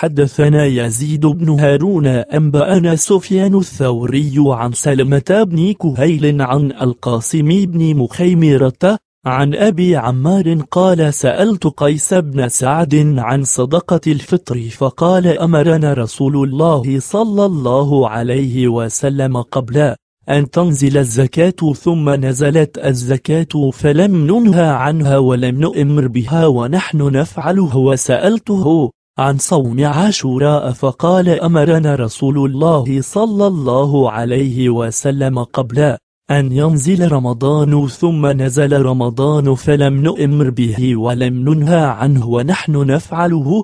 حدثنا يزيد بن هارون أنبأنا سفيان الثوري عن سلمة بن كهيل عن القاسم بن مخيمرة عن أبي عمار قال سألت قيس بن سعد عن صدقة الفطر فقال أمرنا رسول الله صلى الله عليه وسلم قبل أن تنزل الزكاة ثم نزلت الزكاة فلم ننهى عنها ولم نؤمر بها ونحن نفعله وسألته عن صوم عاشوراء فقال أمرنا رسول الله صلى الله عليه وسلم قبل أن ينزل رمضان ثم نزل رمضان فلم نؤمر به ولم ننهى عنه ونحن نفعله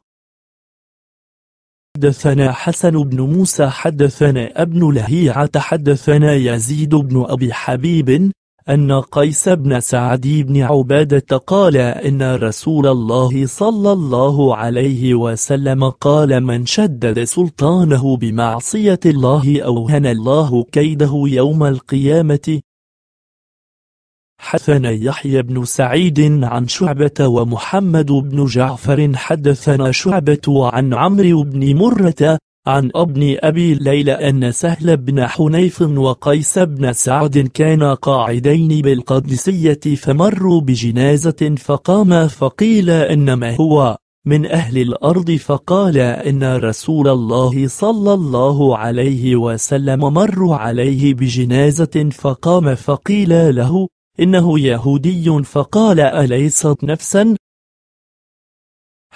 حدثنا حسن بن موسى حدثنا ابن لهيعة حدثنا يزيد بن أبي حبيب أن قيس بن سعد بن عبادة قال إن رسول الله صلى الله عليه وسلم قال من شدد سلطانه بمعصية الله أوهن الله كيده يوم القيامة حدثنا يحيى بن سعيد عن شعبة ومحمد بن جعفر حدثنا شعبة عن عمرو بن مرة عن ابن أبي ليلى أن سهل بن حنيف وقيس بن سعد كانا قاعدين بالقدسية فمروا بجنازة فقام فقيل إنما هو من أهل الأرض فقال إن رسول الله صلى الله عليه وسلم مر عليه بجنازة فقام فقيل له إنه يهودي فقال أليست نفسا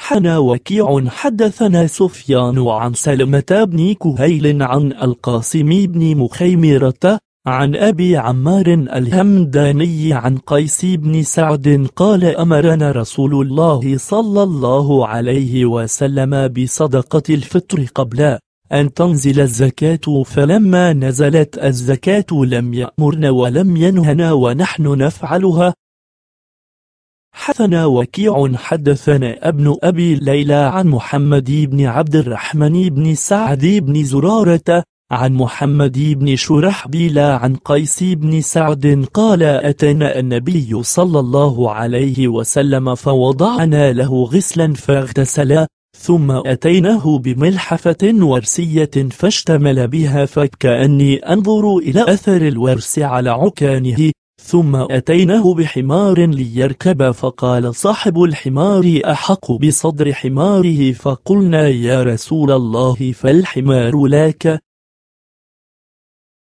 حنى وكيع حدثنا سفيان عن سلمة بن كهيل عن القاسم بن مخيمرة عن أبي عمار الهمداني عن قيس بن سعد قال أمرنا رسول الله صلى الله عليه وسلم بصدقة الفطر قبل أن تنزل الزكاة فلما نزلت الزكاة لم يأمرنا ولم ينهنا ونحن نفعلها حدثنا وكيع حدثنا ابن أبي ليلى عن محمد بن عبد الرحمن بن سعد بن زرارة عن محمد بن شرحبيل عن قيس بن سعد قال أتنا النبي صلى الله عليه وسلم فوضعنا له غسلا فاغتسلا ثم أتيناه بملحفة ورسية فاشتمل بها فكأني أنظر إلى أثر الورس على عكانه ثم أتيناه بحمار ليركب فقال صاحب الحمار أحق بصدر حماره فقلنا يا رسول الله فالحمار لك